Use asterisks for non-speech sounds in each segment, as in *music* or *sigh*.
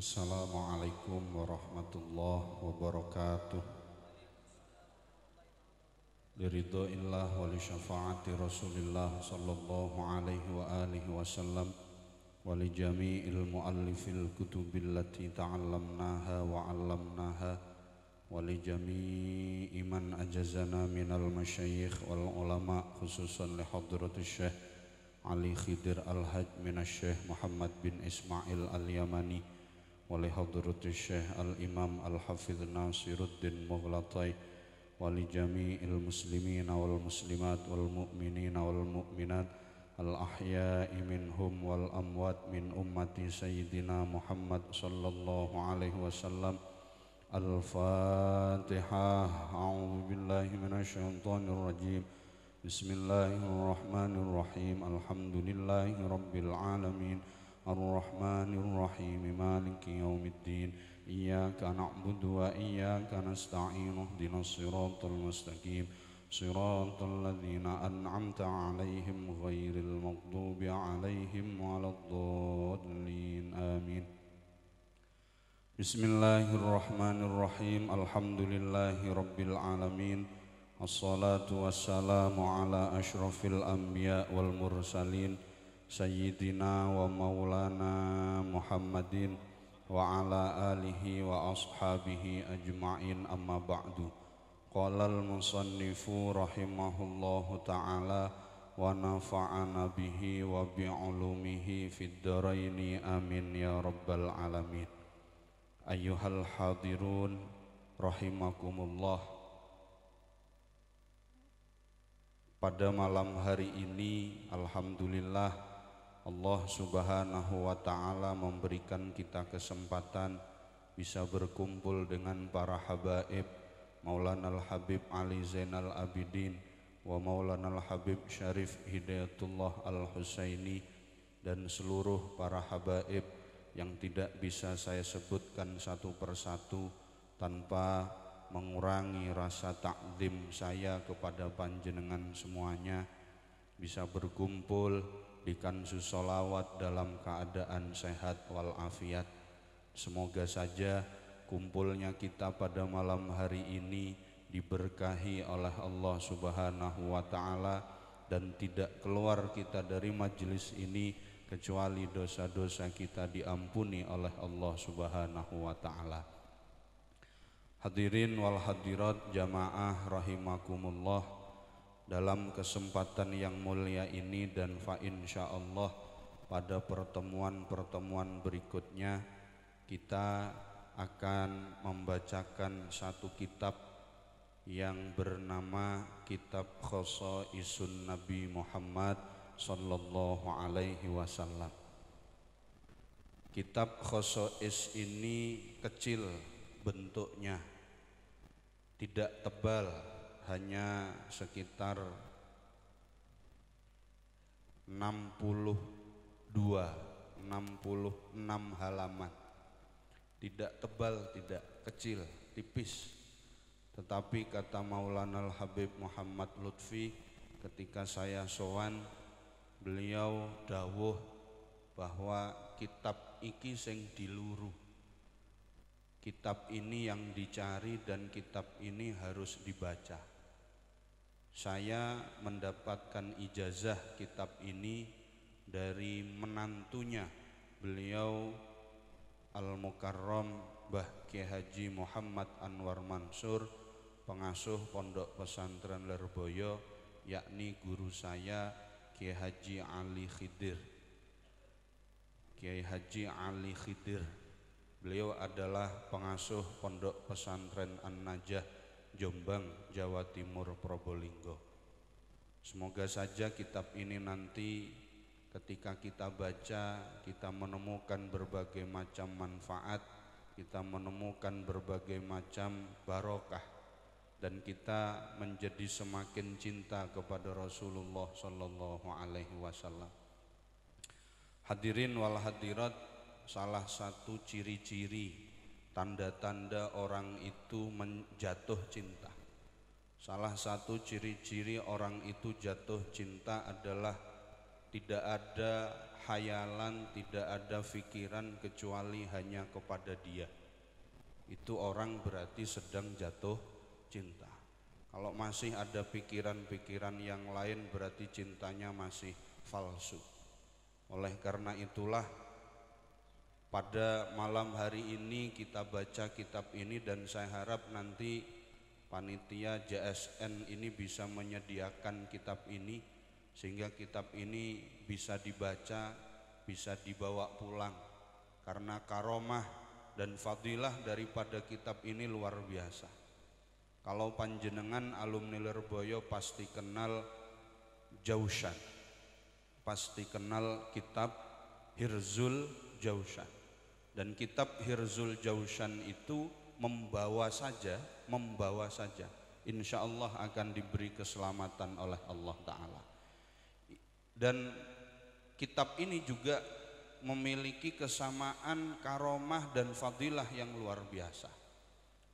Assalamualaikum warahmatullahi wabarakatuh Liridhoillah wa li syafaati rasulullah sallallahu alaihi wa alihi wasallam wa li jami'il muallifil kutubil lati ta'allamnaha wa 'allamnaha wa li jami'i man ajazana minal masyayikh wal ulama khususan li hadratus syekh Ali Khidir Al-Hajj minasy Syekh Muhammad bin Ismail Al-Yamani wali hadratis al imam al hafiz nasiruddin mughlatai wali jami'il muslimin wal muslimat wal mu'minin wal mu'minat al ahya'i minhum wal amwat min ummati sayyidina muhammad sallallahu alaihi wasallam al fatihah a'udzu billahi minasy syaithanir rajim bismillahirrahmanirrahim alhamdulillahi rabbil alamin الرحمن الرحيم مالك يوم الدين إياك نعبد وإياك نستعين اهدنا الصراط المستقيم صراط الذين أنعمت عليهم غير المغضوب عليهم ولا الضالين آمين بسم الله الرحمن الرحيم الحمد لله رب العالمين الصلاة والسلام على أشرف الأنبياء والمرسلين سيدنا ومولانا محمد وعلى آله وأصحابه أجمعين أما بعد قال المصنف رحمه الله تعالى ونفعنا به وبعلومه في الدارين آمين يا رب العالمين أيها الحاضرون رحمكم الله Pada malam hari ini Alhamdulillah Allah Subhanahu wa taala memberikan kita kesempatan bisa berkumpul dengan para habaib Maulana Al-Habib Ali Zainal Abidin wa Maulana Al-Habib Syarif Hidayatullah Al-Husaini dan seluruh para habaib yang tidak bisa saya sebutkan satu persatu tanpa mengurangi rasa takdim saya kepada panjenengan semuanya bisa berkumpul berikan susolawat dalam keadaan sehat walafiat semoga saja kumpulnya kita pada malam hari ini diberkahi oleh Allah subhanahu wa ta'ala dan tidak keluar kita dari majelis ini kecuali dosa-dosa kita diampuni oleh Allah subhanahu wa ta'ala hadirin wal hadirat jamaah rahimakumullah dalam kesempatan yang mulia ini dan fa insya Allah pada pertemuan-pertemuan berikutnya kita akan membacakan satu kitab yang bernama Kitab Isun Nabi Muhammad Sallallahu Alaihi Wasallam Kitab Is ini kecil bentuknya tidak tebal hanya sekitar 62 66 halaman tidak tebal tidak kecil tipis tetapi kata Maulana Al-Habib Muhammad Lutfi ketika saya sowan beliau dawuh bahwa kitab iki sing diluru kitab ini yang dicari dan kitab ini harus dibaca. Saya mendapatkan ijazah kitab ini dari menantunya beliau Al-Mukarram Bah Kiai Haji Muhammad Anwar Mansur pengasuh Pondok Pesantren Lerboyo yakni guru saya Kiai Haji Ali Khidir Kiai Haji Ali Khidir Beliau adalah pengasuh pondok pesantren An-Najah, Jombang, Jawa Timur, Probolinggo. Semoga saja kitab ini nanti ketika kita baca, kita menemukan berbagai macam manfaat, kita menemukan berbagai macam barokah dan kita menjadi semakin cinta kepada Rasulullah sallallahu alaihi wasallam. Hadirin wal hadirat salah satu ciri-ciri tanda-tanda orang itu menjatuh cinta. Salah satu ciri-ciri orang itu jatuh cinta adalah tidak ada hayalan, tidak ada pikiran kecuali hanya kepada Dia. Itu orang berarti sedang jatuh cinta. Kalau masih ada pikiran-pikiran yang lain berarti cintanya masih palsu. Oleh karena itulah pada malam hari ini kita baca kitab ini dan saya harap nanti panitia JSN ini bisa menyediakan kitab ini sehingga kitab ini bisa dibaca, bisa dibawa pulang karena karomah dan fadilah daripada kitab ini luar biasa. Kalau panjenengan alumni Lerboyo pasti kenal Jausan pasti kenal kitab Hirzul Jausan dan kitab Hirzul Jaushan itu membawa saja membawa saja insya Allah akan diberi keselamatan oleh Allah Ta'ala dan kitab ini juga memiliki kesamaan karomah dan fadilah yang luar biasa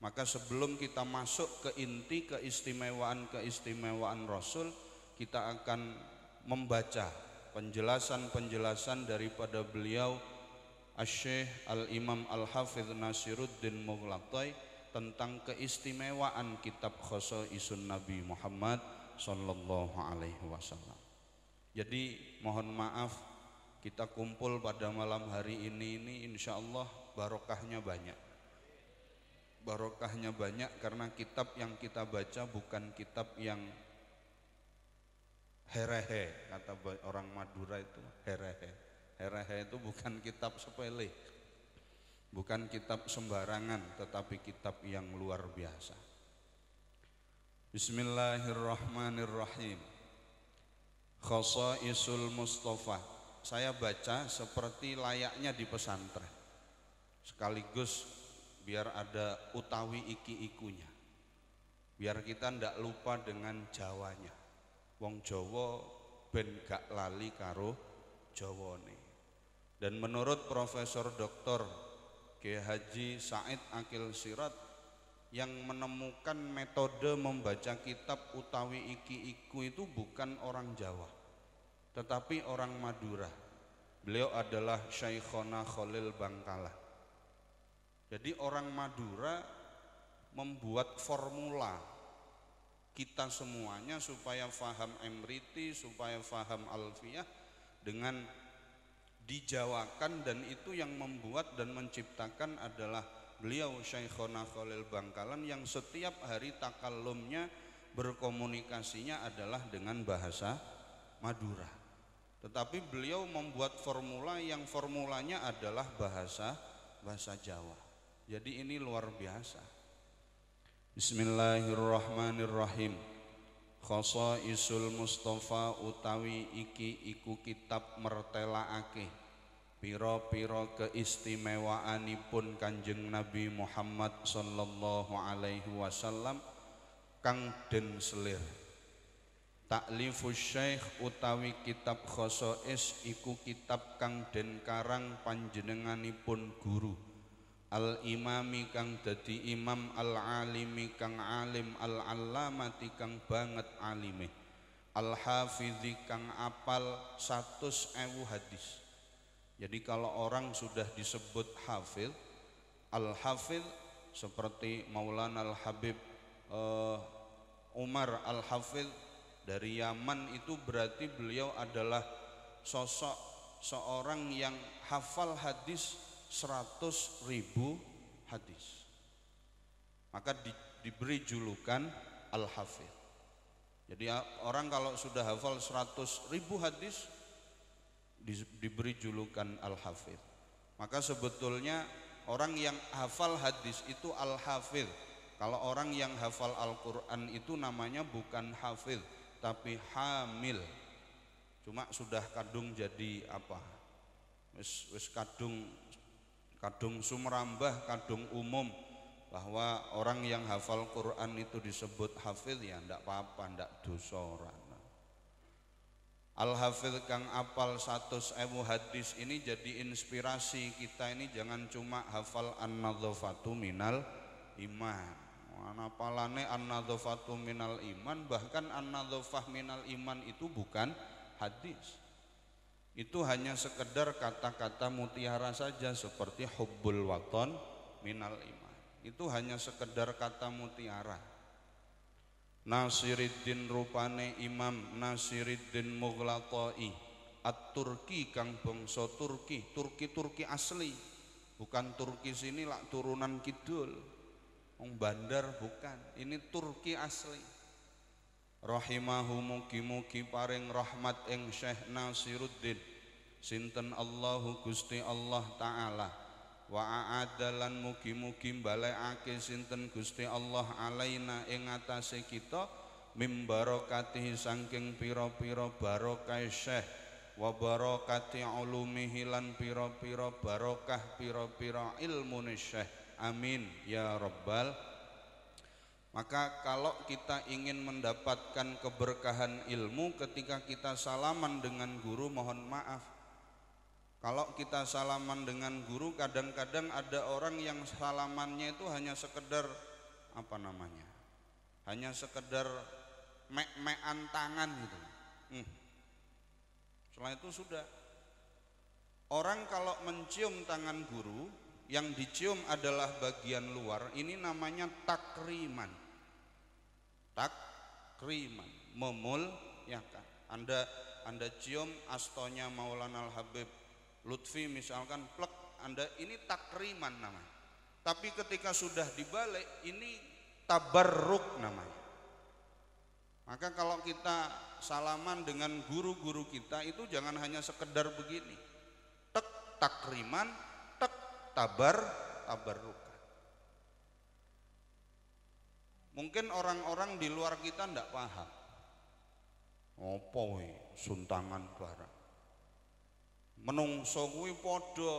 maka sebelum kita masuk ke inti keistimewaan-keistimewaan Rasul kita akan membaca penjelasan-penjelasan daripada beliau Asyih Al-Imam Al-Hafidh Nasiruddin Mughlaqtai tentang keistimewaan kitab Isun Nabi Muhammad Sallallahu Alaihi Wasallam. Jadi mohon maaf kita kumpul pada malam hari ini ini insya Allah barokahnya banyak. Barokahnya banyak karena kitab yang kita baca bukan kitab yang herehe kata orang Madura itu herehe Hereh itu bukan kitab sepele, bukan kitab sembarangan, tetapi kitab yang luar biasa. Bismillahirrahmanirrahim. Khosaisul Mustafa. Saya baca seperti layaknya di pesantren. Sekaligus biar ada utawi iki-ikunya. Biar kita ndak lupa dengan Jawanya. Wong Jawa ben gak lali karo Jawane. Dan menurut Profesor Dr. G. Haji Said Akil Sirat yang menemukan metode membaca kitab utawi iki-iku itu bukan orang Jawa tetapi orang Madura beliau adalah Syaikhona Khalil Bangkala jadi orang Madura membuat formula kita semuanya supaya faham emriti, supaya faham alfiah dengan dijawakan dan itu yang membuat dan menciptakan adalah beliau Syekhona Khalil Bangkalan yang setiap hari takalumnya berkomunikasinya adalah dengan bahasa Madura tetapi beliau membuat formula yang formulanya adalah bahasa bahasa Jawa jadi ini luar biasa Bismillahirrahmanirrahim Khosaisul Mustafa utawi iki iku kitab mertelaake pira-pira keistimewaanipun Kanjeng Nabi Muhammad sallallahu alaihi wasallam kang den selir. Taklifus Syekh utawi kitab khosais iku kitab kang den karang panjenenganipun guru al imami kang dadi imam al alimi kang alim al allamati kang banget alime al hafizi kang apal satu ewu hadis jadi kalau orang sudah disebut hafid al hafid seperti Maulana al Habib uh, eh, Umar al hafid dari Yaman itu berarti beliau adalah sosok seorang yang hafal hadis 100 ribu hadis maka di, diberi julukan Al-Hafidh jadi orang kalau sudah hafal 100 ribu hadis di, diberi julukan Al-Hafidh maka sebetulnya orang yang hafal hadis itu Al-Hafidh kalau orang yang hafal Al-Quran itu namanya bukan hafidh tapi hamil cuma sudah kadung jadi apa wis, wis kadung kadung sumrambah, kadung umum bahwa orang yang hafal Quran itu disebut hafil ya ndak apa-apa, ndak dosa orang. Al hafil kang apal satu ewu hadis ini jadi inspirasi kita ini jangan cuma hafal an-nadzafatu minal iman. Anapalane an-nadzafatu minal iman bahkan an-nadzafah minal iman itu bukan hadis itu hanya sekedar kata-kata mutiara saja seperti hubbul waton minal iman itu hanya sekedar kata mutiara Nasiruddin rupane Imam Nasiruddin Mughlatai At-Turki kang bangsa Turki Turki-Turki asli bukan Turki sini lak turunan kidul Bandar bukan ini Turki asli rahimahu mugi-mugi paring rahmat ing Syekh Nasiruddin sinten Allahu Gusti Allah taala wa aadalan mugi-mugi balekake sinten Gusti Allah alaina ing ngatasé kita mim barokati saking pira-pira barokah Syekh wa barokati ulumihi lan pira-pira barokah pira-pira ilmu Syekh amin ya rabbal Maka kalau kita ingin mendapatkan keberkahan ilmu ketika kita salaman dengan guru mohon maaf. Kalau kita salaman dengan guru kadang-kadang ada orang yang salamannya itu hanya sekedar apa namanya? Hanya sekedar mek-mekan tangan gitu. Hmm. Setelah itu sudah. Orang kalau mencium tangan guru yang dicium adalah bagian luar, ini namanya takriman takriman memuliakan anda anda cium astonya Maulana Al Habib Lutfi misalkan plek anda ini takriman namanya tapi ketika sudah dibalik ini tabarruk namanya maka kalau kita salaman dengan guru-guru kita itu jangan hanya sekedar begini. Tek takriman, tek tabar, tabarruk. Mungkin orang-orang di luar kita ndak paham. Opo suntangan barang. Menungso kuwi padha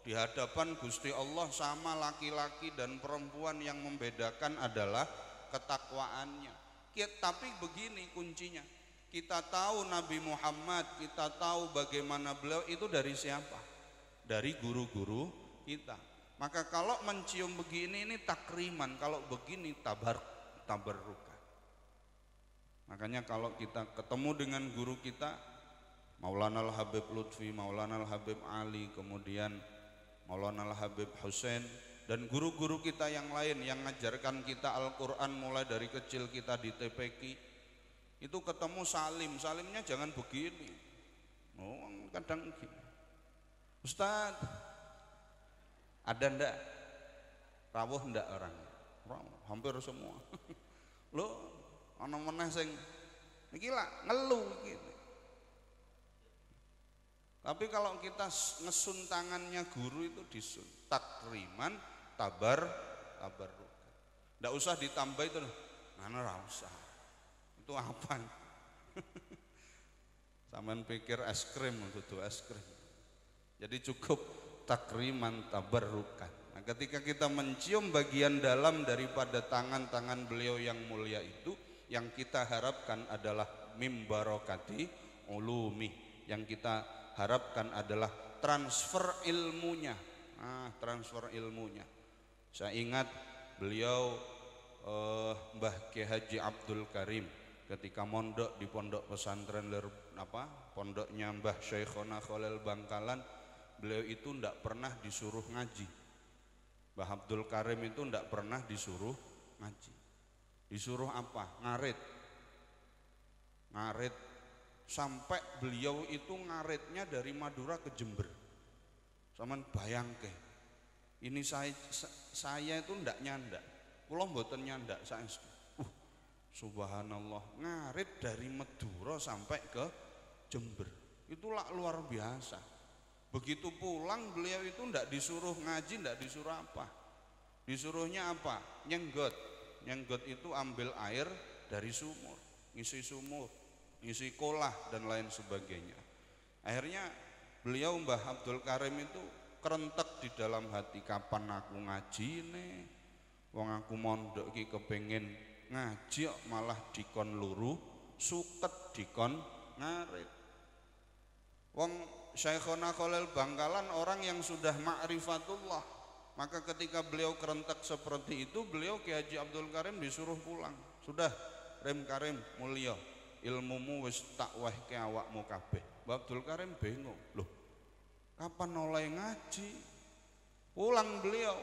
di hadapan Gusti Allah sama laki-laki dan perempuan yang membedakan adalah ketakwaannya. Tapi begini kuncinya, kita tahu Nabi Muhammad, kita tahu bagaimana beliau itu dari siapa? Dari guru-guru kita. Maka kalau mencium begini ini takriman, kalau begini tabar tabarruka. Makanya kalau kita ketemu dengan guru kita Maulana Al-Habib Lutfi, Maulana Al-Habib Ali, kemudian Maulana Al-Habib Hussein dan guru-guru kita yang lain yang mengajarkan kita Al-Qur'an mulai dari kecil kita di TPQ itu ketemu salim, salimnya jangan begini. Oh, kadang gini. Ustadz, ada ndak? Rawuh ndak orang? Rawuh, hampir semua. *laughs* Lo ana meneh sing iki lah ngeluh gitu. Tapi kalau kita ngesun tangannya guru itu disun takriman tabar tabar Ndak usah ditambah itu. Mana nah, ra usah. Itu apa? *laughs* Saman pikir es krim untuk es krim. Jadi cukup takriman tabarrukan. Nah, ketika kita mencium bagian dalam daripada tangan-tangan beliau yang mulia itu, yang kita harapkan adalah mimbarokati ulumi, yang kita harapkan adalah transfer ilmunya. Nah, transfer ilmunya. Saya ingat beliau eh, Mbah Kiai Haji Abdul Karim ketika mondok di pondok pesantren apa pondoknya Mbah Syekhona Khalil Bangkalan beliau itu tidak pernah disuruh ngaji Mbah Abdul Karim itu tidak pernah disuruh ngaji disuruh apa? ngarit ngarit sampai beliau itu ngaritnya dari Madura ke Jember bayang bayangke ini saya saya itu tidak nyanda kula mboten nyanda saya uh, subhanallah ngarit dari Madura sampai ke Jember itulah luar biasa Begitu pulang beliau itu tidak disuruh ngaji, tidak disuruh apa. Disuruhnya apa? Nyenggot. Nyenggot itu ambil air dari sumur, ngisi sumur, ngisi kolah dan lain sebagainya. Akhirnya beliau Mbah Abdul Karim itu kerentek di dalam hati kapan aku ngaji nih wong aku mondok ki kepengin ngaji malah dikon luruh suket dikon ngarit Wong Syekhona Khalil Bangkalan orang yang sudah ma'rifatullah. Maka ketika beliau kerentak seperti itu, beliau Ki Haji Abdul Karim disuruh pulang. Sudah, Rem Karim mulia, ilmumu wis tak ke awakmu kabeh. Abdul Karim bingung, Loh, kapan oleh ngaji? Pulang beliau.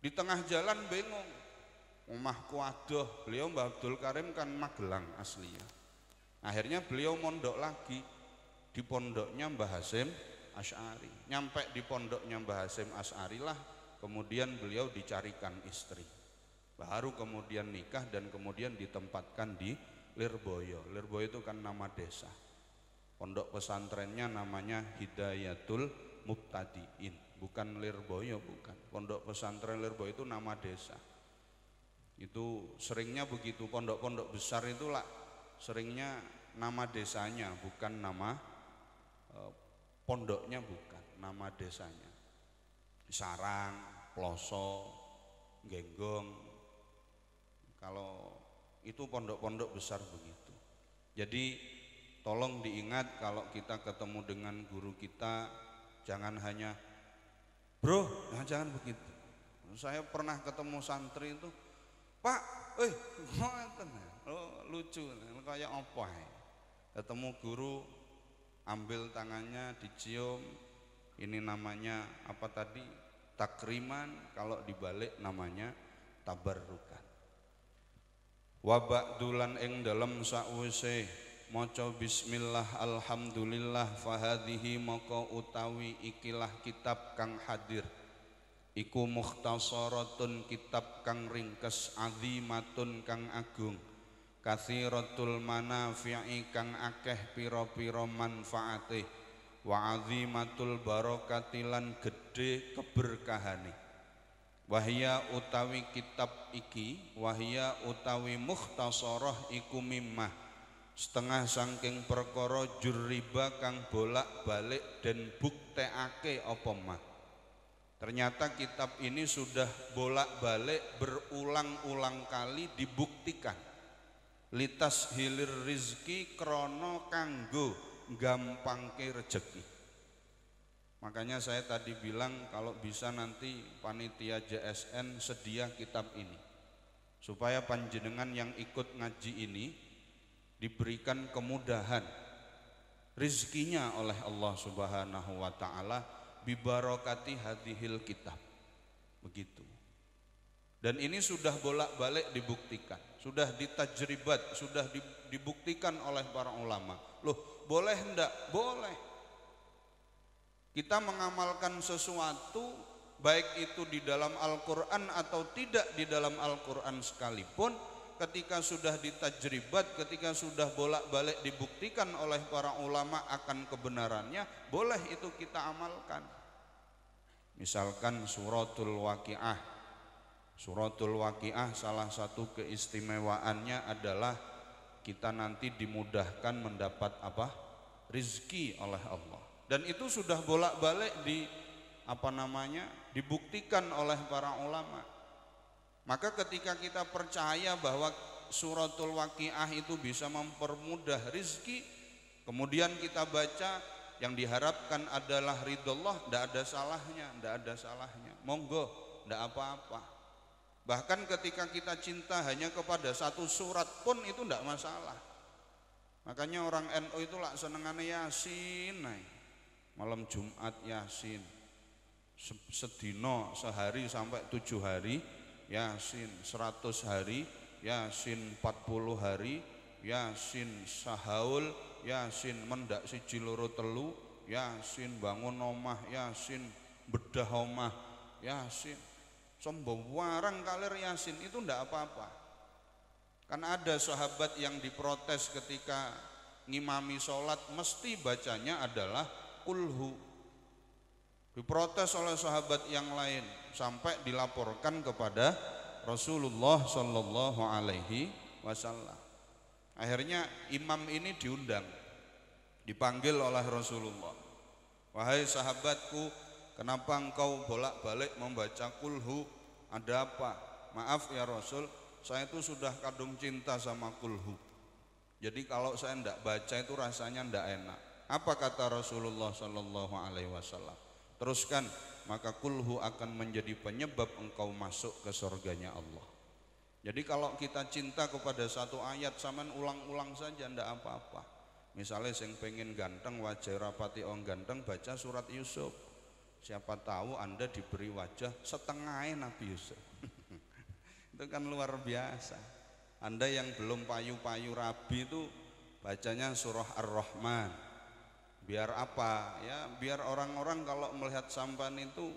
Di tengah jalan bingung, Omahku adoh, beliau Mbah Abdul Karim kan Magelang aslinya. Akhirnya beliau mondok lagi, di pondoknya Mbah Hasim Ash'ari nyampe di pondoknya Mbah Hasim Ash'ari lah kemudian beliau dicarikan istri baru kemudian nikah dan kemudian ditempatkan di Lirboyo Lirboyo itu kan nama desa pondok pesantrennya namanya Hidayatul Mubtadiin bukan Lirboyo bukan pondok pesantren Lirboyo itu nama desa itu seringnya begitu pondok-pondok besar itulah seringnya nama desanya bukan nama pondoknya bukan nama desanya sarang ploso genggong kalau itu pondok-pondok besar begitu jadi tolong diingat kalau kita ketemu dengan guru kita jangan hanya bro jangan, nah, jangan begitu saya pernah ketemu santri itu pak eh *laughs* ya, oh, lucu kayak apa ya? ketemu guru ambil tangannya dicium ini namanya apa tadi takriman kalau dibalik namanya tabarrukan wabak dulan ing dalam sa'wese moco bismillah alhamdulillah fahadihi moko utawi ikilah kitab kang hadir iku mukhtasaratun kitab kang ringkes azimatun kang agung kathiratul manafi'i kang akeh piro-piro manfaate wa azimatul barokatilan gede keberkahani. keberkahane wahya utawi kitab iki wahya utawi mukhtasarah iku mimmah setengah sangking perkara juriba kang bolak-balik dan bukteake ake mah ternyata kitab ini sudah bolak-balik berulang-ulang kali dibuktikan litas hilir rizki krono kanggo gampang ke rejeki makanya saya tadi bilang kalau bisa nanti panitia JSN sedia kitab ini supaya panjenengan yang ikut ngaji ini diberikan kemudahan rizkinya oleh Allah Subhanahu wa taala bibarokati hadihil kitab begitu dan ini sudah bolak-balik dibuktikan, sudah ditajribat, sudah dibuktikan oleh para ulama. Loh, boleh enggak? Boleh. Kita mengamalkan sesuatu baik itu di dalam Al-Qur'an atau tidak di dalam Al-Qur'an sekalipun ketika sudah ditajribat, ketika sudah bolak-balik dibuktikan oleh para ulama akan kebenarannya, boleh itu kita amalkan. Misalkan suratul waqiah Suratul Waqiah salah satu keistimewaannya adalah kita nanti dimudahkan mendapat apa? rizki oleh Allah. Dan itu sudah bolak-balik di apa namanya? dibuktikan oleh para ulama. Maka ketika kita percaya bahwa suratul waqiah itu bisa mempermudah rizki kemudian kita baca yang diharapkan adalah ridho tidak ada salahnya tidak ada salahnya monggo tidak apa-apa Bahkan ketika kita cinta hanya kepada satu surat pun itu tidak masalah. Makanya orang NU itu lah senengannya Yasin. Malam Jumat Yasin. Sedino sehari sampai tujuh hari Yasin, seratus hari Yasin, empat puluh hari Yasin, sahaul Yasin, mendak si Jiluru telu Yasin, bangun omah Yasin, bedah omah Yasin warang kalir yasin itu ndak apa-apa. Kan ada sahabat yang diprotes ketika ngimami sholat mesti bacanya adalah kulhu. Diprotes oleh sahabat yang lain sampai dilaporkan kepada Rasulullah Shallallahu Alaihi Wasallam. Akhirnya imam ini diundang, dipanggil oleh Rasulullah. Wahai sahabatku, Kenapa engkau bolak-balik membaca kulhu? Ada apa? Maaf ya Rasul, saya itu sudah kadung cinta sama kulhu. Jadi kalau saya tidak baca itu rasanya tidak enak. Apa kata Rasulullah Shallallahu Alaihi Wasallam? Teruskan, maka kulhu akan menjadi penyebab engkau masuk ke surganya Allah. Jadi kalau kita cinta kepada satu ayat, saman ulang-ulang saja ndak apa-apa. Misalnya sing pengen ganteng wajah rapati orang ganteng baca surat Yusuf Siapa tahu Anda diberi wajah setengah Nabi Yusuf. *laughs* itu kan luar biasa. Anda yang belum payu-payu rabi itu bacanya surah Ar-Rahman. Biar apa? Ya, biar orang-orang kalau melihat sampan itu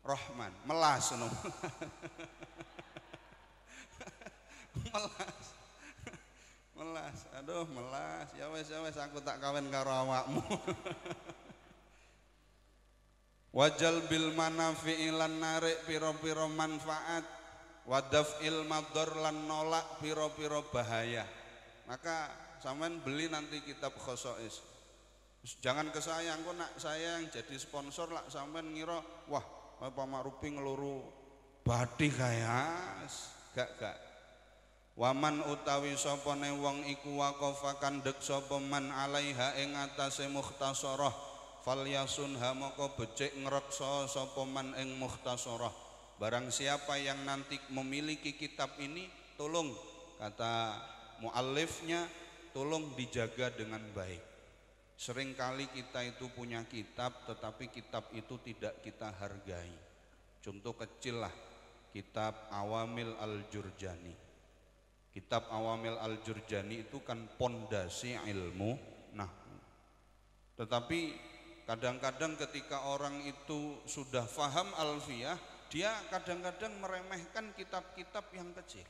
Rahman, melas *laughs* melas. Melas. Aduh, melas. Ya wes ya wes aku tak kawin karo awakmu. *laughs* wajal bil manafi ilan narik piro piro manfaat wadaf il madur lan nolak piro piro bahaya maka sampean beli nanti kitab khosois jangan ke saya kok nak saya yang jadi sponsor lah sampean ngira wah Pak Makrupi ngeluru badi kaya gak gak Waman utawi sapa ne wong iku wakofakan dek sapa man alaiha ing atase mukhtasarah fal ha moko becik ngreksa sapa man ing mukhtasarah barang siapa yang nanti memiliki kitab ini tolong kata muallifnya tolong dijaga dengan baik seringkali kita itu punya kitab tetapi kitab itu tidak kita hargai contoh kecil lah kitab Awamil Al-Jurjani kitab Awamil Al-Jurjani itu kan pondasi ilmu nah tetapi Kadang-kadang ketika orang itu sudah faham alfiah, dia kadang-kadang meremehkan kitab-kitab yang kecil.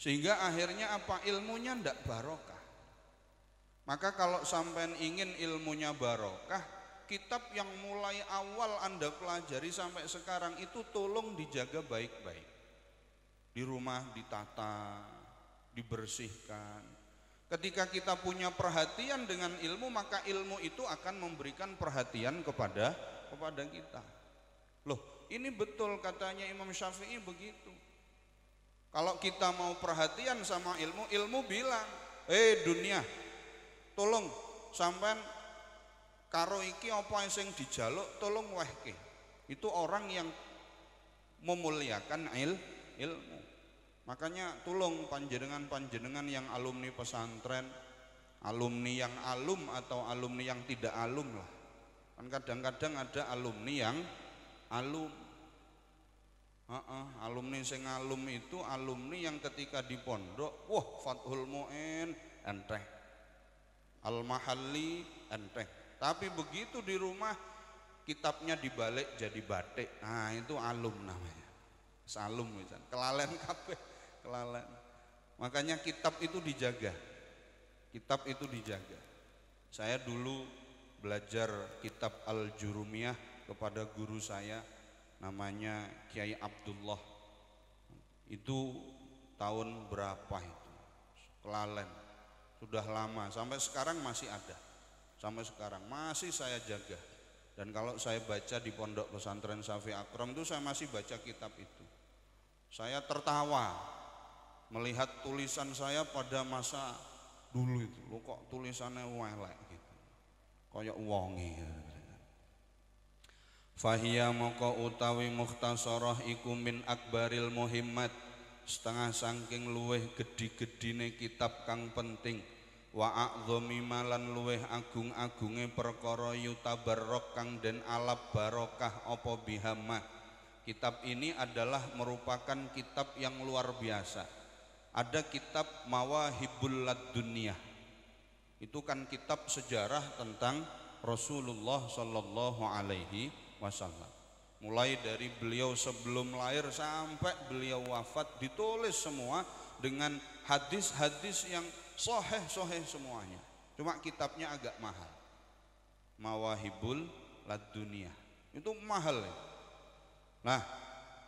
Sehingga akhirnya apa ilmunya ndak barokah. Maka kalau sampean ingin ilmunya barokah, kitab yang mulai awal Anda pelajari sampai sekarang itu tolong dijaga baik-baik. Di rumah ditata, dibersihkan, Ketika kita punya perhatian dengan ilmu, maka ilmu itu akan memberikan perhatian kepada kepada kita. Loh, ini betul katanya Imam Syafi'i begitu. Kalau kita mau perhatian sama ilmu, ilmu bilang, "Eh dunia, tolong sampean karo iki apa sing dijaluk tolong wehke." Itu orang yang memuliakan il, ilmu. Makanya tolong panjenengan-panjenengan yang alumni pesantren, alumni yang alum atau alumni yang tidak alum lah. Kan kadang-kadang ada alumni yang alum. Uh -uh, alumni sing alum itu alumni yang ketika di pondok, wah Fathul Muin enteng Al Mahalli enteng. Tapi begitu di rumah kitabnya dibalik jadi batik. Nah, itu alum namanya. Salum misalnya, kelalen kabeh kelalen. Makanya kitab itu dijaga. Kitab itu dijaga. Saya dulu belajar kitab Al-Jurumiyah kepada guru saya namanya Kiai Abdullah. Itu tahun berapa itu? Kelalen. Sudah lama, sampai sekarang masih ada. Sampai sekarang masih saya jaga. Dan kalau saya baca di pondok pesantren Safi Akram itu saya masih baca kitab itu. Saya tertawa melihat tulisan saya pada masa dulu itu lo kok tulisannya welek gitu koyok wongi gitu. Ya. Fahia moko utawi muhtasoroh iku min akbaril muhimmat setengah sangking luweh gedi gedine kitab kang penting wa a'dhami malan luweh agung-agunge perkara yutabarrok kang den alap barokah opo bihamah kitab ini adalah merupakan kitab yang luar biasa ada kitab Mawahibul Dunia. Itu kan kitab sejarah tentang Rasulullah Shallallahu Alaihi Wasallam. Mulai dari beliau sebelum lahir sampai beliau wafat ditulis semua dengan hadis-hadis yang soheh-soheh semuanya. Cuma kitabnya agak mahal. Mawahibul Ladunia. Itu mahal. Nah,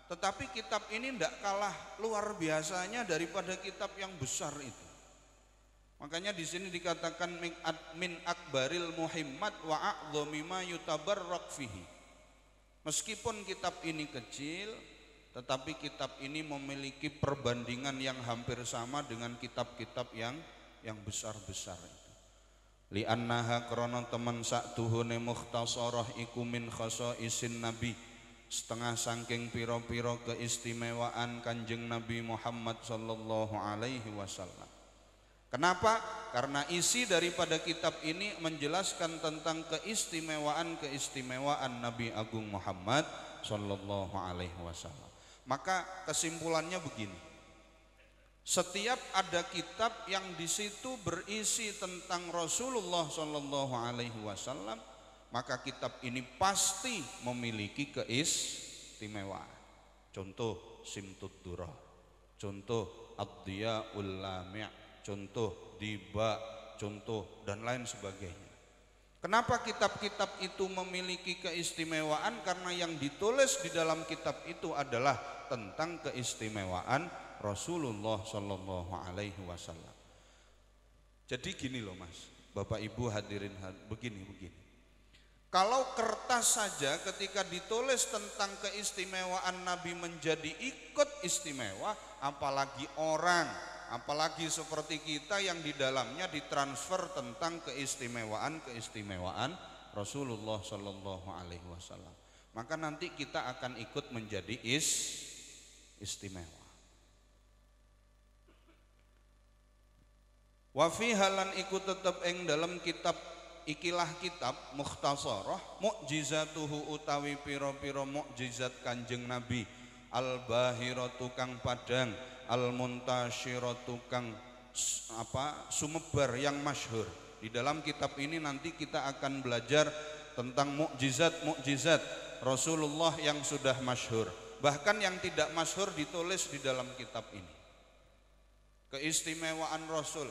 tetapi kitab ini tidak kalah luar biasanya daripada kitab yang besar itu. Makanya di sini dikatakan min akbaril muhimmat wa a'dhami ma yutabarrak fihi. Meskipun kitab ini kecil, tetapi kitab ini memiliki perbandingan yang hampir sama dengan kitab-kitab yang yang besar-besar itu. Li'annaha krana teman sak tuhune mukhtasarah iku min khasaisin nabi setengah sangking piro-piro keistimewaan kanjeng Nabi Muhammad sallallahu alaihi wasallam Kenapa? Karena isi daripada kitab ini menjelaskan tentang keistimewaan-keistimewaan Nabi Agung Muhammad Sallallahu Alaihi Wasallam. Maka kesimpulannya begini. Setiap ada kitab yang di situ berisi tentang Rasulullah Sallallahu Alaihi Wasallam, maka kitab ini pasti memiliki keistimewaan. Contoh Simtud Durah, contoh Abdiya Ulama, contoh Diba, contoh dan lain sebagainya. Kenapa kitab-kitab itu memiliki keistimewaan? Karena yang ditulis di dalam kitab itu adalah tentang keistimewaan Rasulullah Shallallahu Alaihi Wasallam. Jadi gini loh mas, bapak ibu hadirin begini begini. Kalau kertas saja ketika ditulis tentang keistimewaan Nabi menjadi ikut istimewa, apalagi orang, apalagi seperti kita yang di dalamnya ditransfer tentang keistimewaan-keistimewaan Rasulullah Shallallahu Alaihi Wasallam. Maka nanti kita akan ikut menjadi is istimewa. Wafi halan ikut tetap eng dalam kitab ikilah kitab mukhtasarah mukjizatuhu utawi piro-piro mukjizat kanjeng nabi al Bahiro Tukang padang al muntasyiratu Tukang apa sumebar yang masyhur di dalam kitab ini nanti kita akan belajar tentang mukjizat-mukjizat Rasulullah yang sudah masyhur bahkan yang tidak masyhur ditulis di dalam kitab ini keistimewaan Rasul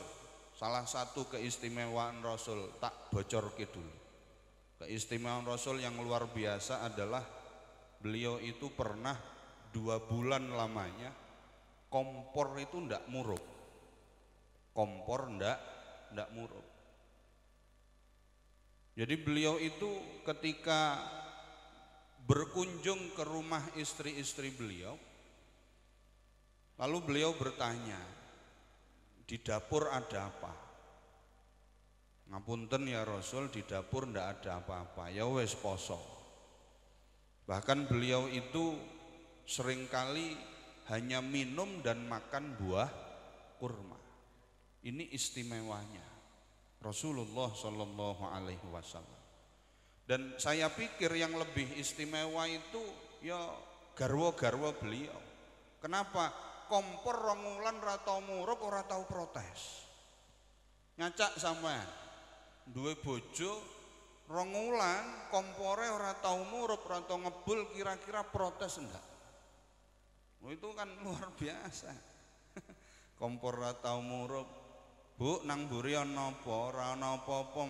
salah satu keistimewaan Rasul tak bocor dulu keistimewaan Rasul yang luar biasa adalah beliau itu pernah dua bulan lamanya kompor itu ndak muruk kompor ndak ndak muruk jadi beliau itu ketika berkunjung ke rumah istri-istri beliau lalu beliau bertanya di dapur ada apa? Ngapunten ya Rasul, di dapur ndak ada apa-apa. Ya wes poso. Bahkan beliau itu seringkali hanya minum dan makan buah kurma. Ini istimewanya Rasulullah Shallallahu Alaihi Wasallam. Dan saya pikir yang lebih istimewa itu ya garwo-garwo beliau. Kenapa? kompor rongulan ratau murup ora tau protes ngacak sama dua bojo rongulan kompore ora tau murup ora tau ngebul kira-kira protes enggak oh, itu kan *laughs* luar biasa kompor ora tau murup Bu nang nopo, ana apa? Ora ana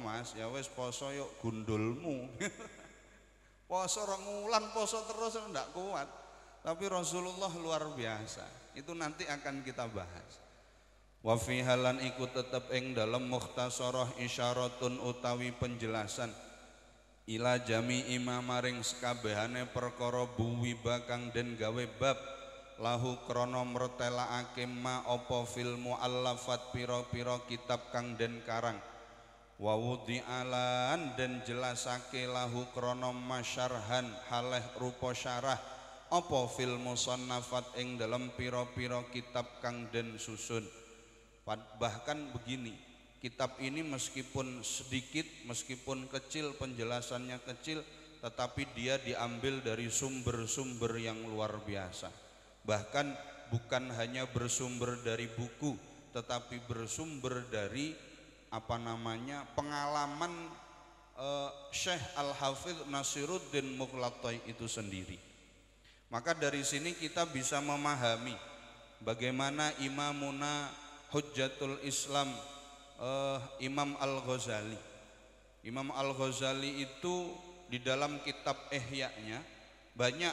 Mas. Ya wis poso yuk gundulmu. *laughs* poso rongulan, poso terus enggak kuat. Tapi Rasulullah luar biasa. Itu nanti akan kita bahas. Wa halan iku tetep ing dalam mukhtasarah isyaratun utawi penjelasan ila jami imamaring sekabehane perkara buwi bakang den gawe bab lahu krana mrtelakake ma apa fil muallafat pira-pira kitab kang den karang wa alan den jelasake lahu krana masyarhan haleh rupa syarah apa fil musannafat ing dalam pira-pira kitab kang den susun bahkan begini kitab ini meskipun sedikit meskipun kecil penjelasannya kecil tetapi dia diambil dari sumber-sumber yang luar biasa bahkan bukan hanya bersumber dari buku tetapi bersumber dari apa namanya pengalaman uh, Syekh Al Hafidh Nasiruddin Mughlatai itu sendiri maka dari sini kita bisa memahami bagaimana imamuna Hujjatul Islam uh, Imam Al-Ghazali. Imam Al-Ghazali itu di dalam kitab ihya'nya banyak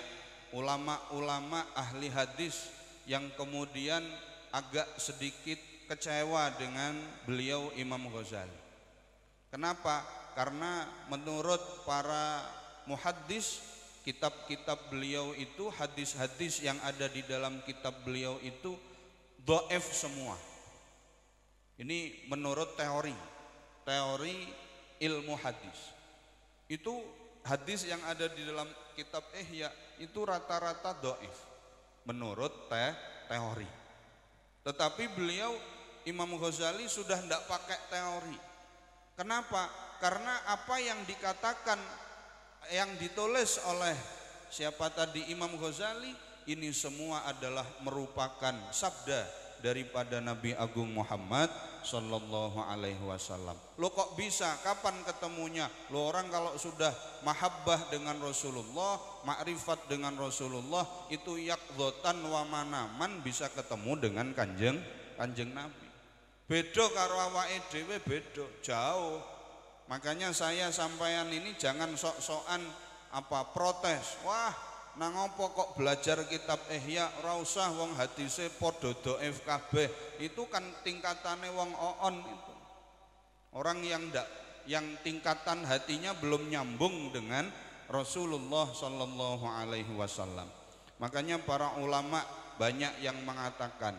ulama-ulama ahli hadis yang kemudian agak sedikit kecewa dengan beliau Imam Ghazali. Kenapa? Karena menurut para muhaddis kitab-kitab beliau itu hadis-hadis yang ada di dalam kitab beliau itu doef semua ini menurut teori teori ilmu hadis itu hadis yang ada di dalam kitab Ihya itu rata-rata doif menurut te teori tetapi beliau Imam Ghazali sudah tidak pakai teori kenapa? karena apa yang dikatakan yang ditulis oleh siapa tadi Imam Ghazali ini semua adalah merupakan sabda daripada Nabi Agung Muhammad Sallallahu Alaihi Wasallam. Lo kok bisa? Kapan ketemunya? Lo orang kalau sudah mahabbah dengan Rasulullah, makrifat dengan Rasulullah itu yakdotan wamanaman bisa ketemu dengan kanjeng kanjeng Nabi. Bedo karo awake dhewe bedo, jauh. Makanya saya sampaian ini jangan sok-sokan apa protes. Wah, nang opo kok belajar kitab Ihya ora usah wong hadise padha dhaif kabeh. Itu kan tingkatane wong oon itu. Orang yang ndak yang tingkatan hatinya belum nyambung dengan Rasulullah sallallahu Alaihi Wasallam. Makanya para ulama banyak yang mengatakan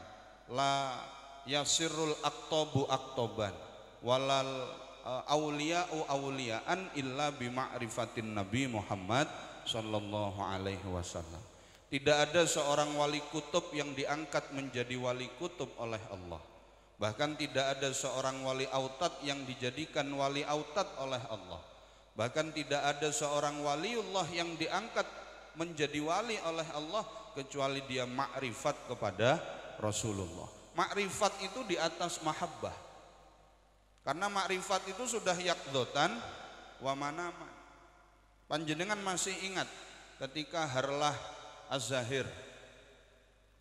la yasirul aktobu aktoban walal Eh, awliya'u awliya'an illa bima'rifatin Nabi Muhammad sallallahu alaihi wasallam. Tidak ada seorang wali kutub yang diangkat menjadi wali kutub oleh Allah. Bahkan tidak ada seorang wali autat yang dijadikan wali autat oleh Allah. Bahkan tidak ada seorang waliullah yang diangkat menjadi wali oleh Allah kecuali dia makrifat kepada Rasulullah. Makrifat itu di atas mahabbah karena makrifat itu sudah yakdotan wa manama. Panjenengan masih ingat ketika Harlah Az-Zahir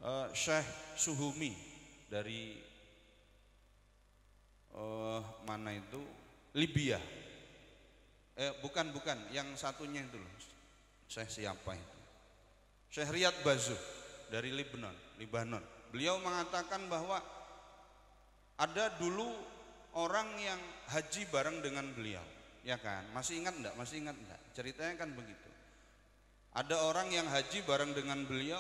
uh, Syekh Suhumi dari uh, mana itu Libya. Eh bukan bukan yang satunya itu loh. Syekh siapa itu? Syekh Riyad Bazuh dari Lebanon, Lebanon. Beliau mengatakan bahwa ada dulu orang yang haji bareng dengan beliau ya kan masih ingat enggak masih ingat enggak ceritanya kan begitu ada orang yang haji bareng dengan beliau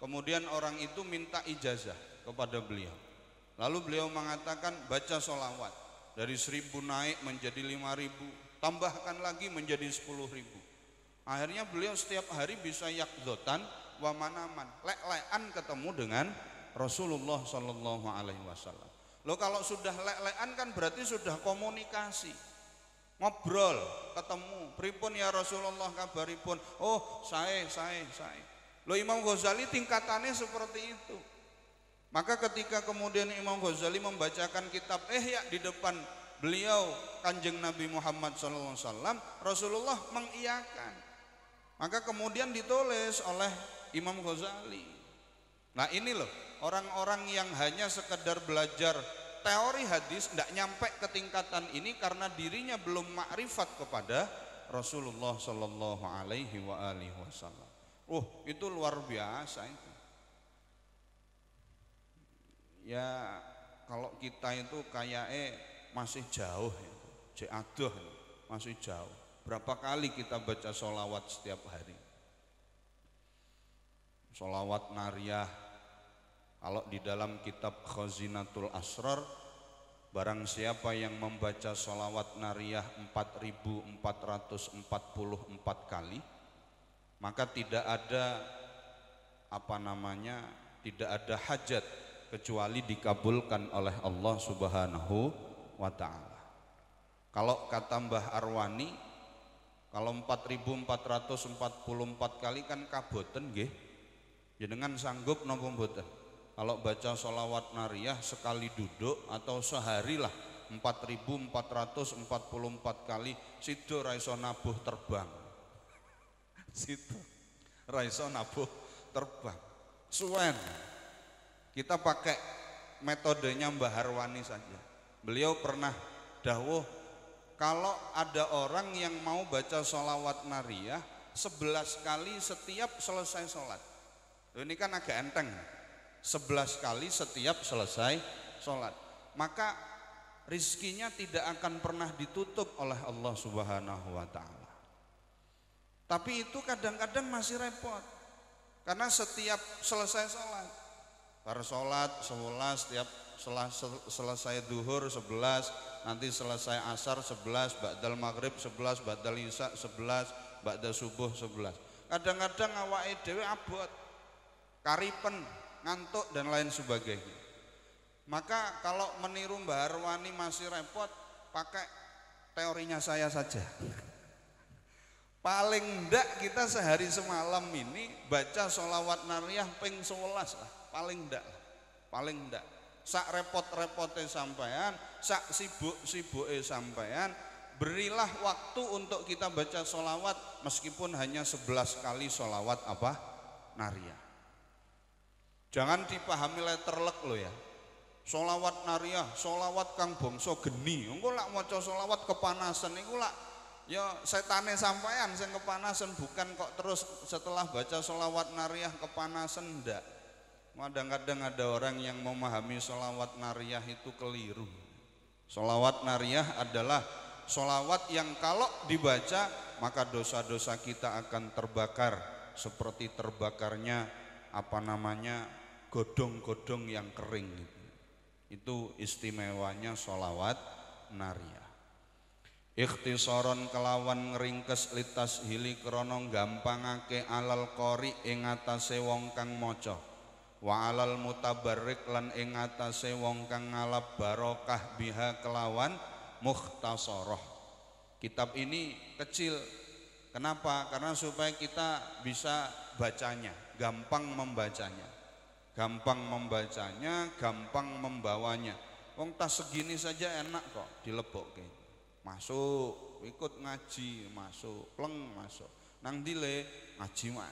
kemudian orang itu minta ijazah kepada beliau lalu beliau mengatakan baca solawat dari seribu naik menjadi lima ribu tambahkan lagi menjadi sepuluh ribu akhirnya beliau setiap hari bisa yakzotan wamanaman lek-lekan ketemu dengan Rasulullah Shallallahu Alaihi Wasallam Loh kalau sudah lelean kan berarti sudah komunikasi. Ngobrol, ketemu. Pripun ya Rasulullah kabaripun. Oh, saya, saya, saya. Loh Imam Ghazali tingkatannya seperti itu. Maka ketika kemudian Imam Ghazali membacakan kitab eh ya di depan beliau Kanjeng Nabi Muhammad SAW, Rasulullah mengiyakan. Maka kemudian ditulis oleh Imam Ghazali. Nah ini loh orang-orang yang hanya sekedar belajar teori hadis tidak nyampe ke tingkatan ini karena dirinya belum makrifat kepada Rasulullah Shallallahu Alaihi Wasallam. Uh, itu luar biasa itu. Ya kalau kita itu kayak eh masih jauh, ya. jaduh masih jauh. Berapa kali kita baca solawat setiap hari? Solawat nariyah, kalau di dalam kitab Khazinatul Asrar Barang siapa yang membaca solawat nariyah 4444 kali Maka tidak ada apa namanya tidak ada hajat kecuali dikabulkan oleh Allah Subhanahu wa taala. Kalau kata Mbah Arwani kalau 4444 kali kan kaboten nggih. Jenengan ya sanggup nopo mboten? kalau baca sholawat nariyah sekali duduk atau sehari lah 4444 kali sido raiso nabuh terbang *laughs* sido raiso nabuh terbang suen kita pakai metodenya Mbah Harwani saja beliau pernah dahwuh kalau ada orang yang mau baca sholawat nariyah 11 kali setiap selesai sholat ini kan agak enteng 11 kali setiap selesai sholat maka rizkinya tidak akan pernah ditutup oleh Allah subhanahu wa ta'ala tapi itu kadang-kadang masih repot karena setiap selesai sholat para sholat sholat setiap selesai duhur 11 nanti selesai asar 11 ba'dal maghrib 11 ba'dal isya 11 ba'dal subuh 11 kadang-kadang awake edewi abot karipen ngantuk dan lain sebagainya maka kalau meniru Mbak Arwani masih repot pakai teorinya saya saja *laughs* paling ndak kita sehari semalam ini baca sholawat nariah ping sewelas lah paling ndak paling ndak sak repot-repotnya sampean sak sibuk-sibuknya sampean berilah waktu untuk kita baca sholawat meskipun hanya sebelas kali sholawat apa nariah. Jangan dipahami letterlek lo ya. Solawat nariah, solawat kang bongso geni. Engko lak maca solawat kepanasan iku lak ya setane sampean sing kepanasan bukan kok terus setelah baca solawat nariah kepanasan ndak. Kadang-kadang ada orang yang memahami solawat nariah itu keliru. Solawat nariah adalah solawat yang kalau dibaca maka dosa-dosa kita akan terbakar seperti terbakarnya apa namanya godong-godong yang kering gitu. itu istimewanya sholawat nariyah Ikhtisoron kelawan ngeringkes litas hili kronong gampangake alal kori ingatase atase wong kang wa alal mutabarrik lan ingatase atase kang ngalap barokah biha kelawan mukhtasoroh Kitab ini kecil. Kenapa? Karena supaya kita bisa bacanya, gampang membacanya gampang membacanya, gampang membawanya. Wong tas segini saja enak kok ke. Masuk, ikut ngaji, masuk, pleng masuk. Nang dile ngaji mah.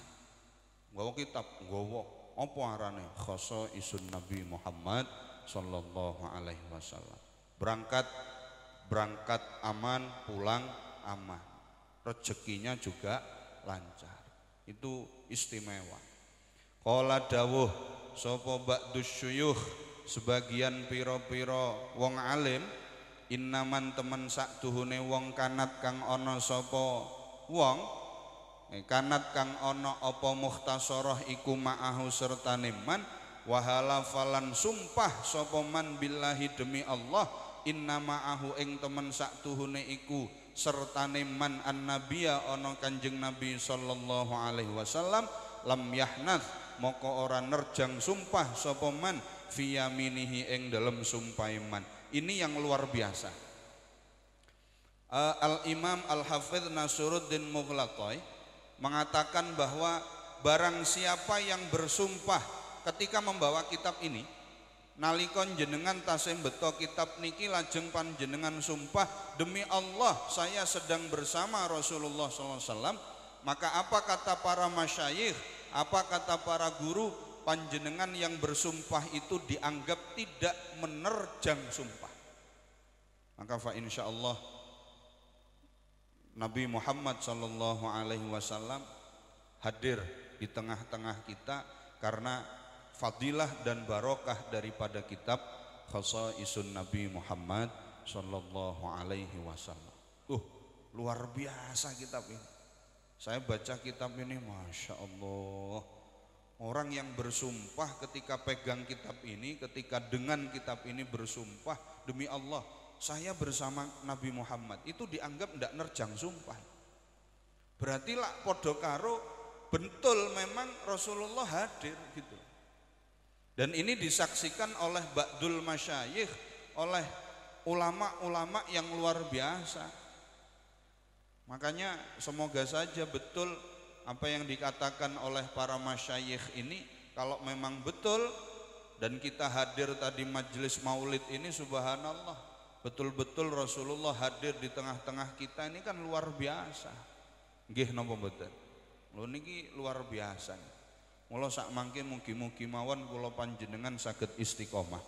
Nggawa kitab, gowok, apa arane? Khoso isun Nabi Muhammad sallallahu alaihi wasallam. Berangkat berangkat aman, pulang aman. Rezekinya juga lancar. Itu istimewa. Qala dawuh Sopo ba'du syuyuh sebagian piro-piro wong alim innaman teman sak tuhune wong kanat kang ono sopo wong kanat kang ana e, apa muhtasarah iku ma'ahu serta neman wahala falan sumpah sopo man billahi demi Allah inna ma'ahu ing temen sak tuhune iku serta neman an Nabiya ana kanjeng nabi sallallahu alaihi wasallam lam yahnath moko ora nerjang sumpah sapa man minihi eng ing dalem sumpah man. Ini yang luar biasa. Uh, al Imam Al Hafidh Nasruddin Mughlaqai mengatakan bahwa barang siapa yang bersumpah ketika membawa kitab ini nalikon jenengan tasim beto kitab niki lajeng panjenengan sumpah demi Allah saya sedang bersama Rasulullah SAW maka apa kata para masyayikh apa kata para guru? Panjenengan yang bersumpah itu dianggap tidak menerjang sumpah. Maka fa insya Allah Nabi Muhammad saw Alaihi Wasallam hadir di tengah-tengah kita karena fadilah dan barokah daripada kitab Isun Nabi Muhammad saw Alaihi Wasallam. Uh, luar biasa kitab ini. Saya baca kitab ini, masya Allah. Orang yang bersumpah ketika pegang kitab ini, ketika dengan kitab ini bersumpah demi Allah, saya bersama Nabi Muhammad itu dianggap tidak nerjang sumpah. Berarti lah Podokaro, betul memang Rasulullah hadir gitu. Dan ini disaksikan oleh Ba'dul Masyayikh, oleh ulama-ulama yang luar biasa. Makanya semoga saja betul apa yang dikatakan oleh para masyayikh ini kalau memang betul dan kita hadir tadi majelis maulid ini subhanallah betul-betul Rasulullah hadir di tengah-tengah kita ini kan luar biasa gih napa mboten lho niki luar biasa mula sak mangke mugi-mugi mawon kula panjenengan saged istiqomah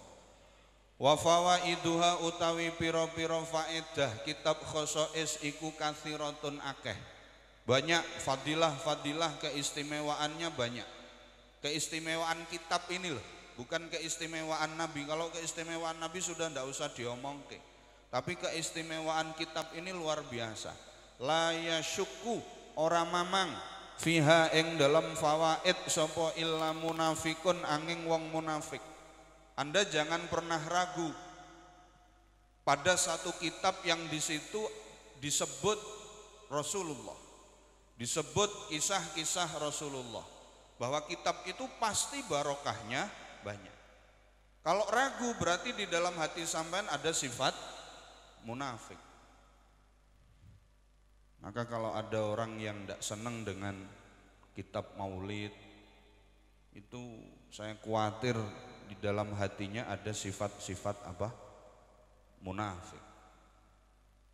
Wafawa iduha utawi piro piro faedah kitab khosois iku kathirotun akeh banyak fadilah-fadilah keistimewaannya banyak keistimewaan kitab ini loh bukan keistimewaan nabi kalau keistimewaan nabi sudah tidak usah ke tapi keistimewaan kitab ini luar biasa la yasyukku orang mamang fiha ing dalam fawaid sopo illa munafikun angin wong munafik anda jangan pernah ragu pada satu kitab yang di situ disebut Rasulullah. Disebut kisah-kisah Rasulullah. Bahwa kitab itu pasti barokahnya banyak. Kalau ragu berarti di dalam hati sampean ada sifat munafik. Maka kalau ada orang yang tidak senang dengan kitab maulid itu saya khawatir di dalam hatinya ada sifat-sifat apa? Munafik.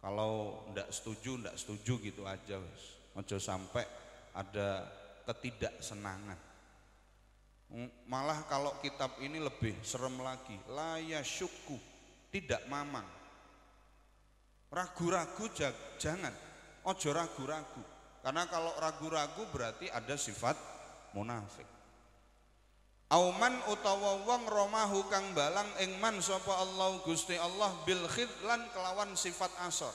Kalau ndak setuju, ndak setuju gitu aja wis. Ojo sampai ada ketidaksenangan. Hmm, malah kalau kitab ini lebih serem lagi, laya syukku tidak mamang. Ragu-ragu jangan, ojo ragu-ragu. Karena kalau ragu-ragu berarti ada sifat munafik. Auman utawa wong romahu kang balang ing man sapa Allah Gusti Allah bil khidlan kelawan sifat asor.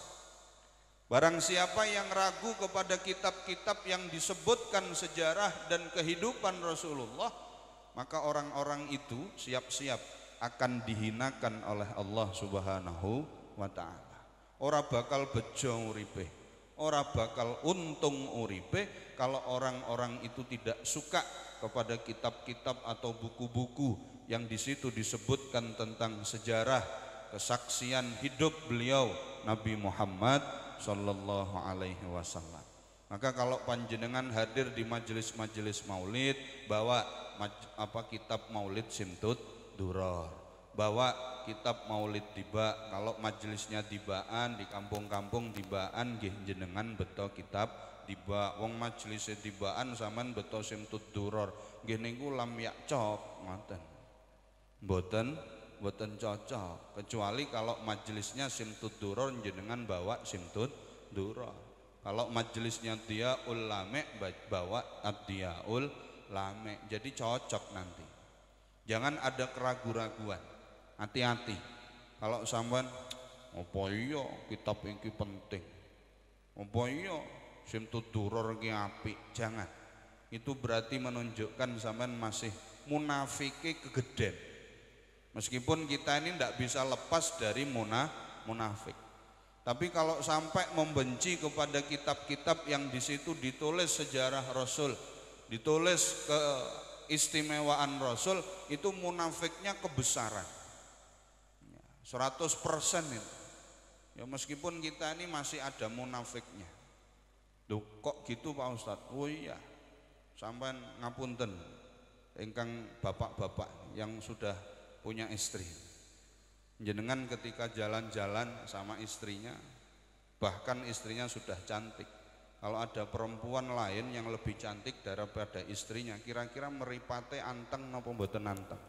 Barang siapa yang ragu kepada kitab-kitab yang disebutkan sejarah dan kehidupan Rasulullah, maka orang-orang itu siap-siap akan dihinakan oleh Allah Subhanahu wa taala. Ora bakal bejo uripe, ora bakal untung uripe kalau orang-orang itu tidak suka kepada kitab-kitab atau buku-buku yang di situ disebutkan tentang sejarah kesaksian hidup beliau Nabi Muhammad sallallahu alaihi wasallam. Maka kalau panjenengan hadir di majelis-majelis maulid bawa maj apa kitab maulid simtut duror bawa kitab maulid tiba kalau majelisnya tibaan di kampung-kampung tibaan jenengan betul kitab tiba wong majelis tibaan zaman beto simtud duror gini ku lam yak cok ngoten boten boten cocok kecuali kalau majelisnya simtud duror jenengan bawa simtud duror kalau majelisnya dia ulame bawa dia ul lame jadi cocok nanti jangan ada keraguan-raguan hati-hati kalau sampean apa iya kitab ini penting apa iya simtud duror ki api jangan itu berarti menunjukkan zaman masih munafiki kegeden meskipun kita ini tidak bisa lepas dari muna, munafik tapi kalau sampai membenci kepada kitab-kitab yang di situ ditulis sejarah Rasul, ditulis keistimewaan Rasul, itu munafiknya kebesaran. 100% ya, itu. Ya meskipun kita ini masih ada munafiknya. Duh, kok gitu Pak Ustadz? Oh iya, sampai ngapunten engkang bapak-bapak yang sudah punya istri jenengan ketika jalan-jalan sama istrinya bahkan istrinya sudah cantik kalau ada perempuan lain yang lebih cantik daripada istrinya kira-kira meripate anteng napa mboten anteng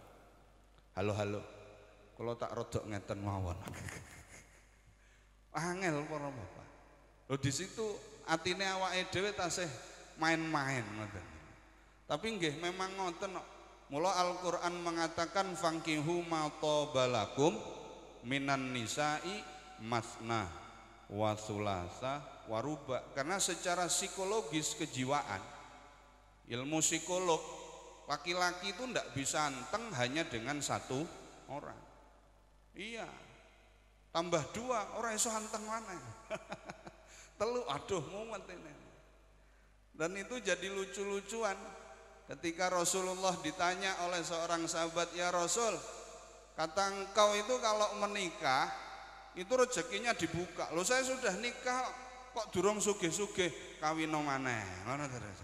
halo-halo kalau tak rodok ngeten mawon *laughs* angel para bapak lo di situ atine awake dhewe tasih main-main ngoten. Tapi nggih memang ngoten kok. Mula Al-Qur'an mengatakan fangkihu ma tabalakum minan nisa'i masna wa sulasa waruba. Karena secara psikologis kejiwaan ilmu psikolog laki-laki itu ndak bisa anteng hanya dengan satu orang. Iya. Tambah dua orang iso anteng mana? *laughs* telu aduh mumet ini dan itu jadi lucu-lucuan ketika Rasulullah ditanya oleh seorang sahabat ya Rasul kata engkau itu kalau menikah itu rezekinya dibuka Lo saya sudah nikah kok durung sugih-sugih kawin no mana? terus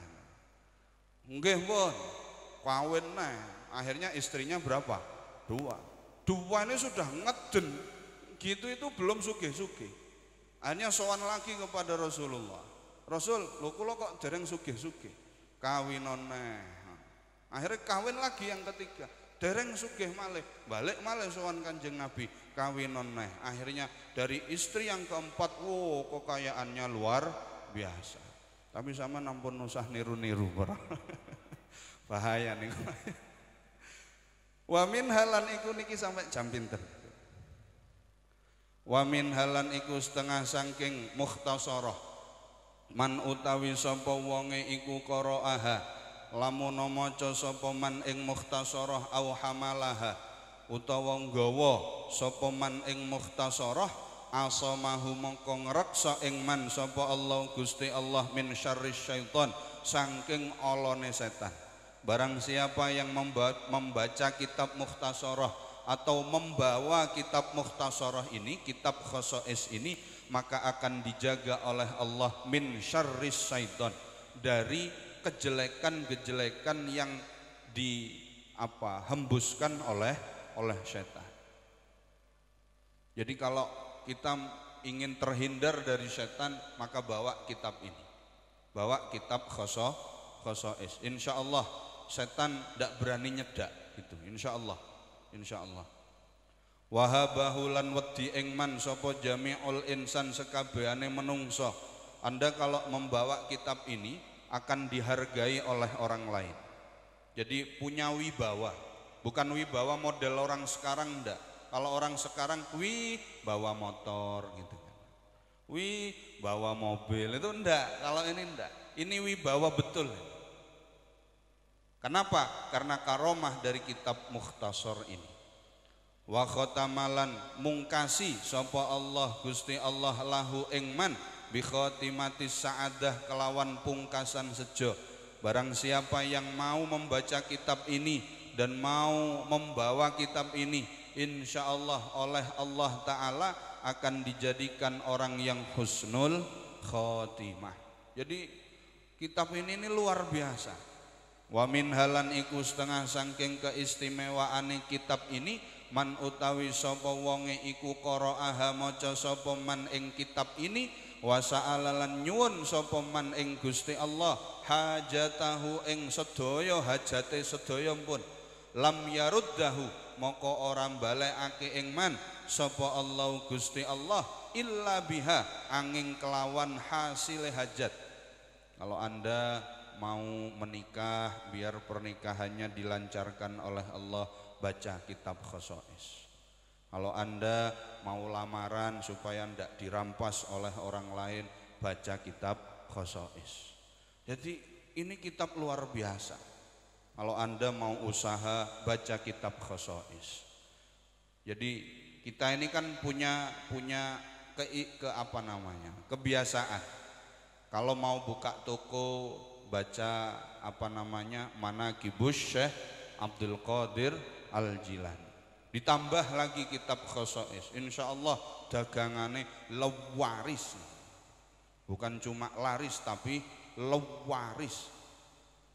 pun kawin nah. Akhirnya istrinya berapa? Dua. Dua ini sudah ngeden. Gitu itu belum sugih-sugih. Akhirnya sowan lagi kepada Rasulullah. Rasul, lo kulo kok dereng sugih-sugih. Kawin oneh. Akhirnya kawin lagi yang ketiga. Dereng sugih malih, balik malih sowan Kanjeng Nabi, kawin oneh. Akhirnya dari istri yang keempat, wo kekayaannya luar biasa. Tapi sama nampun nusah niru-niru *laughs* Bahaya nih. *laughs* Wamin halan iku niki sampai jam pinter wamin halan iku setengah sangking muhtasoroh man utawi sapa wonge iku qara'aha lamun maca sapa man ing muhtasoroh au hamalaha utawa nggawa sapa man ing muhtasoroh asamahu mongkong ngreksa ing man sapa Allah Gusti Allah min syarris syaitan sangking olone setan barang siapa yang membaca kitab muhtasoroh atau membawa kitab Muhtasarah ini, kitab Khosais ini maka akan dijaga oleh Allah min syarris syaiton dari kejelekan-kejelekan yang di apa hembuskan oleh oleh setan. Jadi kalau kita ingin terhindar dari setan maka bawa kitab ini. Bawa kitab khosoh khosois. Insya Allah setan tidak berani nyedak gitu. Insya Allah insyaallah wahabahu lan wedi ing man sapa jami'ul insan sekabehane menungso Anda kalau membawa kitab ini akan dihargai oleh orang lain jadi punya wibawa bukan wibawa model orang sekarang ndak kalau orang sekarang wih bawa motor gitu kan wih bawa mobil itu ndak kalau ini ndak ini wibawa betul Kenapa? Karena karomah dari kitab Mukhtasar ini. Wa khatamalan mungkasi sapa Allah Gusti Allah lahu ingman bi khatimati sa'adah kelawan pungkasan sejo. Barang siapa yang mau membaca kitab ini dan mau membawa kitab ini insya Allah oleh Allah Ta'ala akan dijadikan orang yang husnul khotimah jadi kitab ini, ini luar biasa Wa min halan iku setengah sangking keistimewaane kitab ini man utawi sapa wonge iku qara'aha maca sapa man ing kitab ini wa sa'alalan nyuwun sapa man ing Gusti Allah hajatahu ing sedoyo hajate sedaya pun lam yaruddahu orang balai ake ing man sopo Allah Gusti Allah illa biha angin kelawan hasil hajat kalau Anda mau menikah biar pernikahannya dilancarkan oleh Allah baca kitab khosois kalau anda mau lamaran supaya tidak dirampas oleh orang lain baca kitab khosois jadi ini kitab luar biasa kalau anda mau usaha baca kitab khosois jadi kita ini kan punya punya ke, ke apa namanya kebiasaan kalau mau buka toko baca apa namanya Manakibus Syekh Abdul Qadir Al-Jilani ditambah lagi kitab khusus insya Allah dagangannya lewaris bukan cuma laris tapi lewaris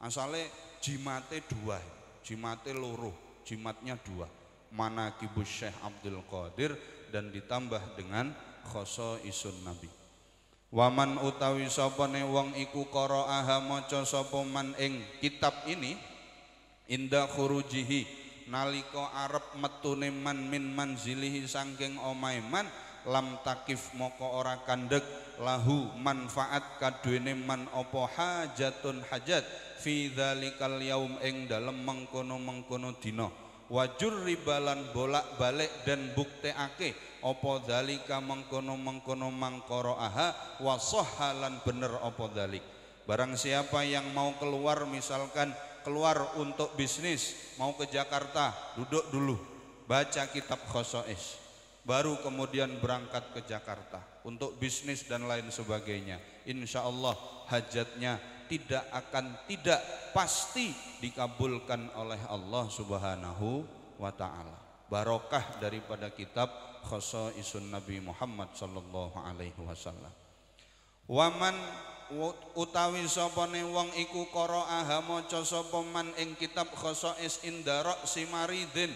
asalnya jimatnya dua jimatnya luruh jimatnya dua mana kibus Syekh Abdul Qadir dan ditambah dengan khusus Nabi Waman utawi sapane wong iku qara'aha maca sapa man ing kitab ini inda khurujihi nalika arep metune man min manzilihi saking omahe man lam takif moko ora kandhek lahu manfaat kaduene man opo hajatun hajat fi dzalikal yaum ing dalem mengkono-mengkono dina wajur ribalan bolak balik dan bukteake opo dalika mengkono mengkono mangkoro aha wasohalan bener opo dalik barang siapa yang mau keluar misalkan keluar untuk bisnis mau ke Jakarta duduk dulu baca kitab khosois baru kemudian berangkat ke Jakarta untuk bisnis dan lain sebagainya insya Allah hajatnya tidak akan tidak pasti dikabulkan oleh Allah Subhanahu wa taala. Barokah daripada kitab Khosaisun Nabi Muhammad sallallahu alaihi wasallam. Waman utawi sapane wong iku qara'aha maca sapa man ing kitab khosais indarok simaridin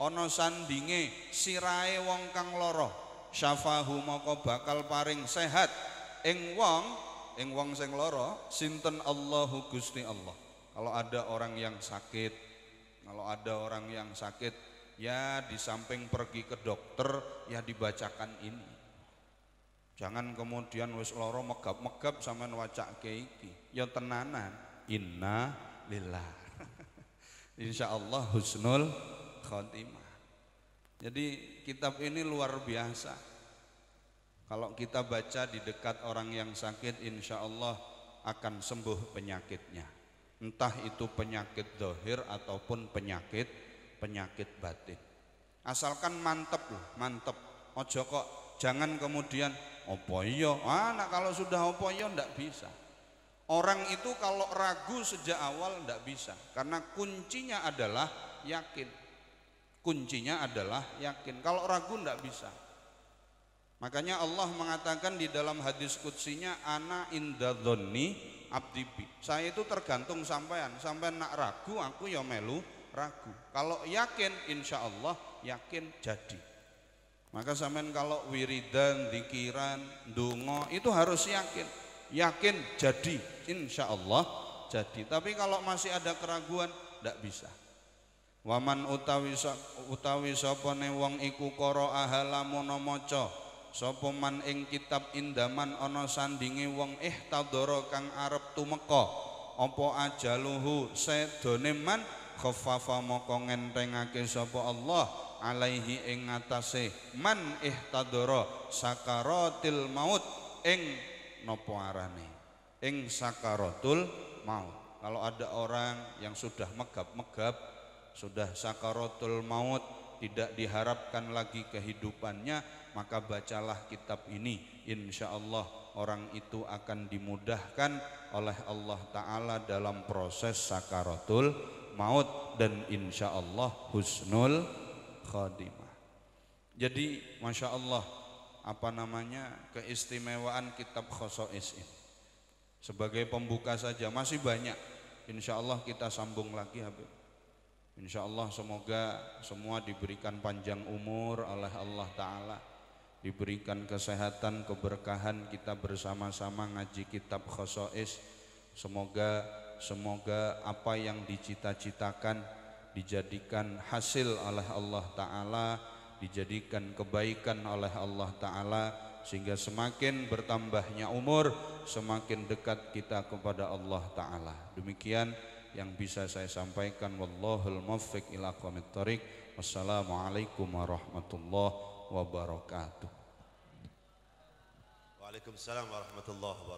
ana sandinge sirae wong kang lara syafahu maka bakal paring sehat ing wong ing wong sing lara sinten Allahu Gusti Allah kalau ada orang yang sakit kalau ada orang yang sakit ya di samping pergi ke dokter ya dibacakan ini jangan kemudian wis lara megap-megap sampean wacake iki ya tenanan inna lillah *laughs* Allah husnul khotimah jadi kitab ini luar biasa kalau kita baca di dekat orang yang sakit, insya Allah akan sembuh penyakitnya. Entah itu penyakit dohir ataupun penyakit penyakit batin. Asalkan mantep loh, mantep. Ojo kok jangan kemudian opo iyo. Anak kalau sudah opo iyo ndak bisa. Orang itu kalau ragu sejak awal ndak bisa. Karena kuncinya adalah yakin. Kuncinya adalah yakin. Kalau ragu ndak bisa. Makanya Allah mengatakan di dalam hadis kutsinya ana inda abdi abdibi. Saya itu tergantung sampean, sampean nak ragu aku ya melu ragu. Kalau yakin insya Allah yakin jadi. Maka sampean kalau wiridan, dikiran, dungo itu harus yakin. Yakin jadi insya Allah jadi. Tapi kalau masih ada keraguan tidak bisa. Waman utawi utawi sapa wong iku qara ahala maca sapa man ing kitab indaman ana sandinge wong ihtadara kang arep tumeka apa ajaluhu sedone man khaffafa moko ngentengake sapa Allah alaihi ing atase man ihtadara sakaratil maut ing napa arane ing sakaratul maut kalau ada orang yang sudah megap-megap sudah sakaratul maut tidak diharapkan lagi kehidupannya maka bacalah kitab ini insya Allah orang itu akan dimudahkan oleh Allah Ta'ala dalam proses sakaratul maut dan insya Allah husnul khadimah jadi Masya Allah apa namanya keistimewaan kitab khosois ini sebagai pembuka saja masih banyak insya Allah kita sambung lagi Habib Insya Allah semoga semua diberikan panjang umur oleh Allah Ta'ala diberikan kesehatan, keberkahan kita bersama-sama ngaji kitab khosois. Semoga semoga apa yang dicita-citakan dijadikan hasil oleh Allah Ta'ala dijadikan kebaikan oleh Allah Ta'ala sehingga semakin bertambahnya umur semakin dekat kita kepada Allah Ta'ala demikian yang bisa saya sampaikan wallahul ila tariq wassalamualaikum warahmatullahi wabarakatuh. Waalaikumsalam warahmatullahi wabarakatuh.